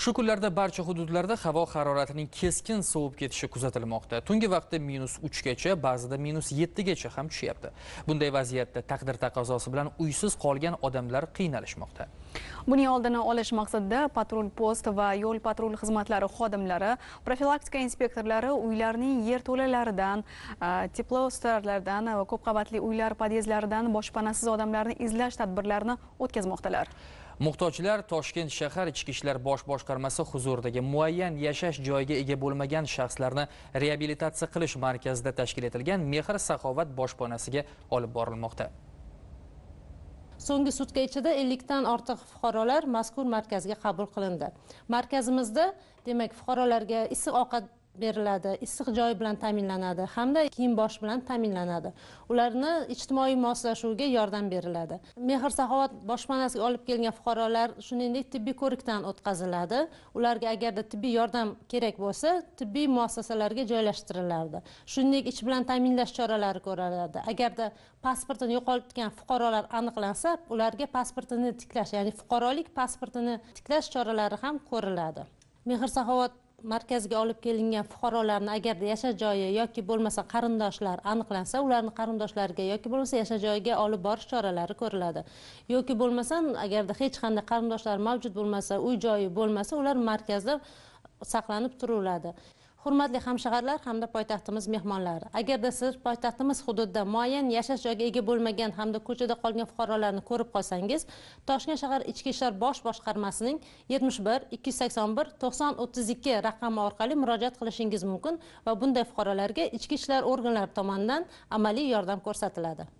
shu kunlarda barcha hududlarda havo haroratining keskin sovib ketishi kuzatilmoqda tungi vaqtda minus 3 gacha, ba'zida minus 7 gacha ham tushyapti bunday vaziyatda taqdir taqozosi bilan uysiz qolgan odamlar qiynalishmoqda buning oldini olish maqsadida patrul post va yo'l patrul xizmatlari xodimlari profilaktika inspektorlari uylarning yer teplo teploustarlardan va ko'p qavatli uylar podyezlaridan boshpanasiz odamlarni izlash tadbirlarini o'tkazmoqdalar muhtojlar toshkent shahar ichki ishlar bosh boshqarmasi huzuridagi muayyan yashash joyiga ega bo'lmagan shaxslarni reabilitatsiya qilish markazida tashkil etilgan mehr saxovat boshpanasiga olib borilmoqda so'nggi sutka ichida 50 dan ortiq fuqarolar mazkur markazga qabul qilindi markazimizda demak fuqarolarga issiq ovqat beriladi issiq joy bilan ta'minlanadi hamda kiyim bosh bilan ta'minlanadi ularni ijtimoiy moslashuvga yordam beriladi mehr saxovat boshpanasiga olib kelgan fuqarolar shuningdek tibbiy ko'rikdan o'tkaziladi ularga agarda tibbiy yordam kerak bo'lsa tibbiy muassasalarga joylashtiriladi shuningdek ish bilan ta'minlash choralari ko'riladi agarda pasportini yo'qotgan fuqarolar aniqlansa ularga pasportini tiklash ya'ni fuqarolik pasportini tiklash choralari ham ko'riladi mehr saxovat markazga olib kelingan fuqarolarni agarda yashash joyi yoki bo'lmasa qarindoshlar aniqlansa ularni qarindoshlariga yoki bo'lmasa yashash joyiga olib borish choralari ko'riladi yoki bo'lmasa agarda hech qanday qarindoshlari mavjud bo'lmasa uy joyi bo'lmasa ular markazda saqlanib turaveradi hurmatli hamshag'arlar hamda poytaxtimiz mehmonlari agarda siz poytaxtimiz hududida muayyan yashash joyiga ega bo'lmagan hamda ko'chada qolgan fuqarolarni ko'rib qolsangiz toshkent shahar ichki ishlar bosh boshqarmasining 71 281 90 32 raqami orqali murojaat qilishingiz mumkin va bunday fuqarolarga ichki ishlar organlari tomonidan amaliy yordam ko'rsatiladi